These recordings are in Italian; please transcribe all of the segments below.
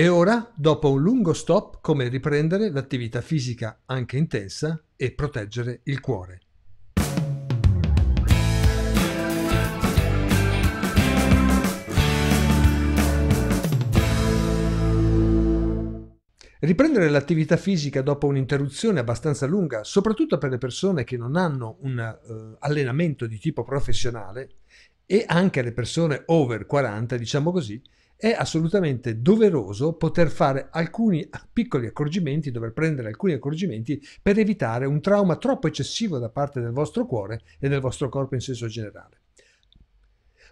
E ora, dopo un lungo stop, come riprendere l'attività fisica anche intensa e proteggere il cuore. Riprendere l'attività fisica dopo un'interruzione abbastanza lunga, soprattutto per le persone che non hanno un uh, allenamento di tipo professionale e anche le persone over 40, diciamo così, è assolutamente doveroso poter fare alcuni piccoli accorgimenti, dover prendere alcuni accorgimenti per evitare un trauma troppo eccessivo da parte del vostro cuore e del vostro corpo in senso generale.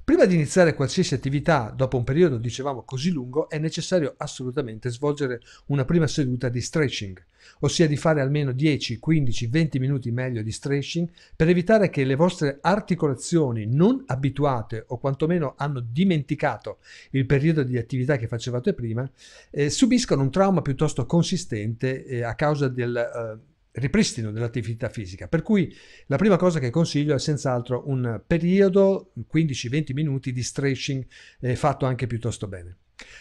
Prima di iniziare qualsiasi attività dopo un periodo, dicevamo, così lungo, è necessario assolutamente svolgere una prima seduta di stretching, ossia di fare almeno 10, 15, 20 minuti meglio di stretching per evitare che le vostre articolazioni non abituate o quantomeno hanno dimenticato il periodo di attività che facevate prima, eh, subiscano un trauma piuttosto consistente eh, a causa del... Eh, ripristino dell'attività fisica. Per cui la prima cosa che consiglio è senz'altro un periodo, 15-20 minuti di stretching eh, fatto anche piuttosto bene.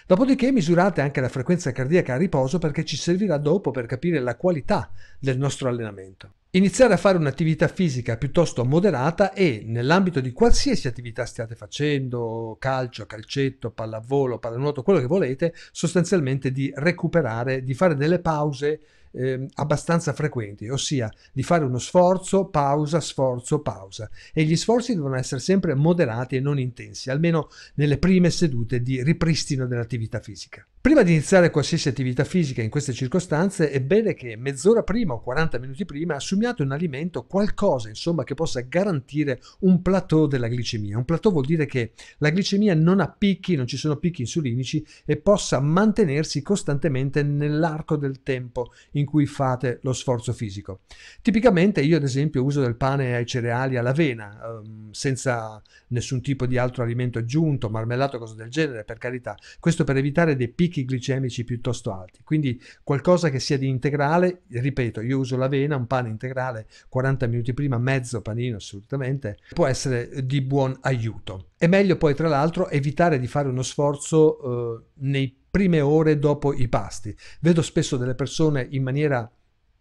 Dopodiché misurate anche la frequenza cardiaca a riposo perché ci servirà dopo per capire la qualità del nostro allenamento. Iniziare a fare un'attività fisica piuttosto moderata e nell'ambito di qualsiasi attività stiate facendo, calcio, calcetto, pallavolo, pallanuoto, quello che volete, sostanzialmente di recuperare, di fare delle pause eh, abbastanza frequenti, ossia di fare uno sforzo, pausa, sforzo, pausa. E gli sforzi devono essere sempre moderati e non intensi, almeno nelle prime sedute di ripristino dell'attività fisica. Prima di iniziare qualsiasi attività fisica in queste circostanze è bene che mezz'ora prima o 40 minuti prima assumiate un alimento, qualcosa insomma che possa garantire un plateau della glicemia. Un plateau vuol dire che la glicemia non ha picchi, non ci sono picchi insulinici e possa mantenersi costantemente nell'arco del tempo in in cui fate lo sforzo fisico. Tipicamente io ad esempio uso del pane ai cereali all'avena, ehm, senza nessun tipo di altro alimento aggiunto, marmellato, cose del genere, per carità. Questo per evitare dei picchi glicemici piuttosto alti. Quindi qualcosa che sia di integrale, ripeto, io uso l'avena, un pane integrale, 40 minuti prima, mezzo panino assolutamente, può essere di buon aiuto. È meglio poi tra l'altro evitare di fare uno sforzo eh, nei prime ore dopo i pasti. Vedo spesso delle persone in maniera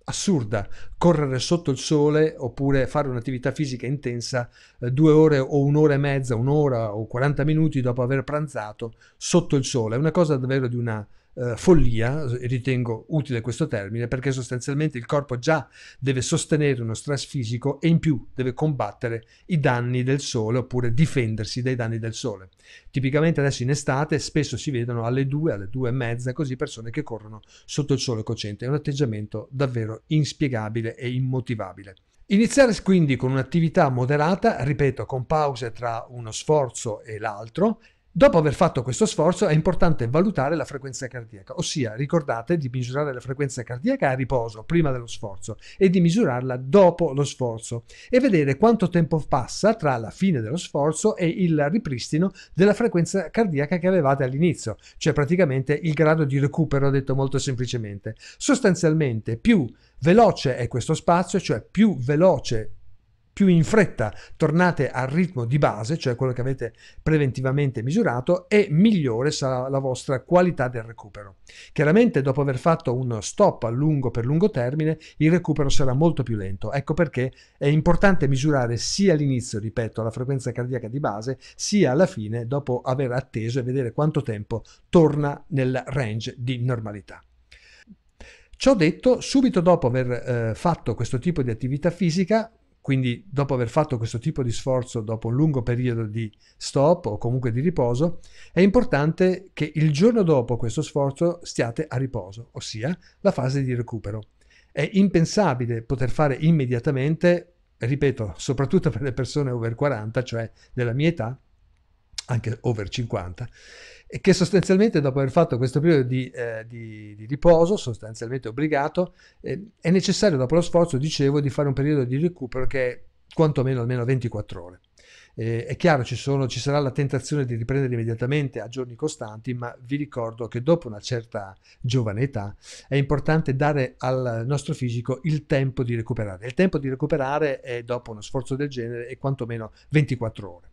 assurda correre sotto il sole oppure fare un'attività fisica intensa eh, due ore o un'ora e mezza, un'ora o 40 minuti dopo aver pranzato sotto il sole. È una cosa davvero di una eh, follia, ritengo utile questo termine, perché sostanzialmente il corpo già deve sostenere uno stress fisico e in più deve combattere i danni del sole oppure difendersi dai danni del sole. Tipicamente adesso in estate spesso si vedono alle 2, alle 2 e mezza, così persone che corrono sotto il sole cocente. È un atteggiamento davvero inspiegabile e immotivabile. Iniziare quindi con un'attività moderata, ripeto, con pause tra uno sforzo e l'altro, Dopo aver fatto questo sforzo è importante valutare la frequenza cardiaca, ossia ricordate di misurare la frequenza cardiaca a riposo, prima dello sforzo, e di misurarla dopo lo sforzo e vedere quanto tempo passa tra la fine dello sforzo e il ripristino della frequenza cardiaca che avevate all'inizio, cioè praticamente il grado di recupero detto molto semplicemente. Sostanzialmente più veloce è questo spazio, cioè più veloce più in fretta tornate al ritmo di base, cioè quello che avete preventivamente misurato, e migliore sarà la vostra qualità del recupero. Chiaramente dopo aver fatto uno stop a lungo per lungo termine, il recupero sarà molto più lento. Ecco perché è importante misurare sia all'inizio, ripeto, la frequenza cardiaca di base, sia alla fine dopo aver atteso e vedere quanto tempo torna nel range di normalità. Ciò detto, subito dopo aver eh, fatto questo tipo di attività fisica, quindi dopo aver fatto questo tipo di sforzo, dopo un lungo periodo di stop o comunque di riposo, è importante che il giorno dopo questo sforzo stiate a riposo, ossia la fase di recupero. È impensabile poter fare immediatamente, ripeto, soprattutto per le persone over 40, cioè della mia età, anche over 50, e che sostanzialmente dopo aver fatto questo periodo di, eh, di, di riposo, sostanzialmente obbligato, eh, è necessario dopo lo sforzo, dicevo, di fare un periodo di recupero che è quantomeno almeno 24 ore. Eh, è chiaro, ci, sono, ci, sarà la tentazione di riprendere immediatamente a giorni costanti, ma vi ricordo che dopo una certa giovane età è importante dare al nostro fisico il tempo di recuperare. Il tempo di recuperare è dopo uno sforzo del genere è quantomeno 24 ore.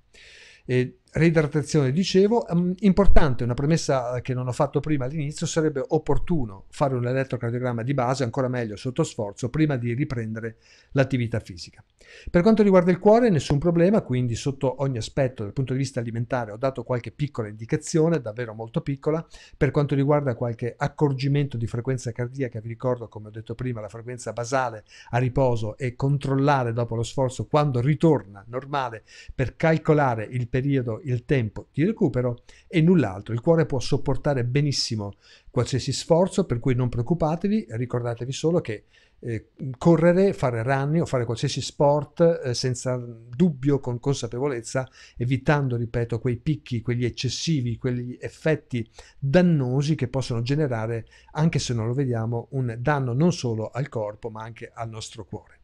E eh, Reidratazione, dicevo, ehm, importante, una premessa eh, che non ho fatto prima all'inizio, sarebbe opportuno fare un elettrocardiogramma di base, ancora meglio sotto sforzo, prima di riprendere l'attività fisica. Per quanto riguarda il cuore, nessun problema, quindi sotto ogni aspetto dal punto di vista alimentare ho dato qualche piccola indicazione, davvero molto piccola, per quanto riguarda qualche accorgimento di frequenza cardiaca, vi ricordo come ho detto prima la frequenza basale a riposo e controllare dopo lo sforzo quando ritorna normale per calcolare il periodo il tempo di recupero e null'altro. Il cuore può sopportare benissimo qualsiasi sforzo, per cui non preoccupatevi, ricordatevi solo che eh, correre, fare running o fare qualsiasi sport eh, senza dubbio, con consapevolezza, evitando, ripeto, quei picchi, quegli eccessivi, quegli effetti dannosi che possono generare, anche se non lo vediamo, un danno non solo al corpo ma anche al nostro cuore.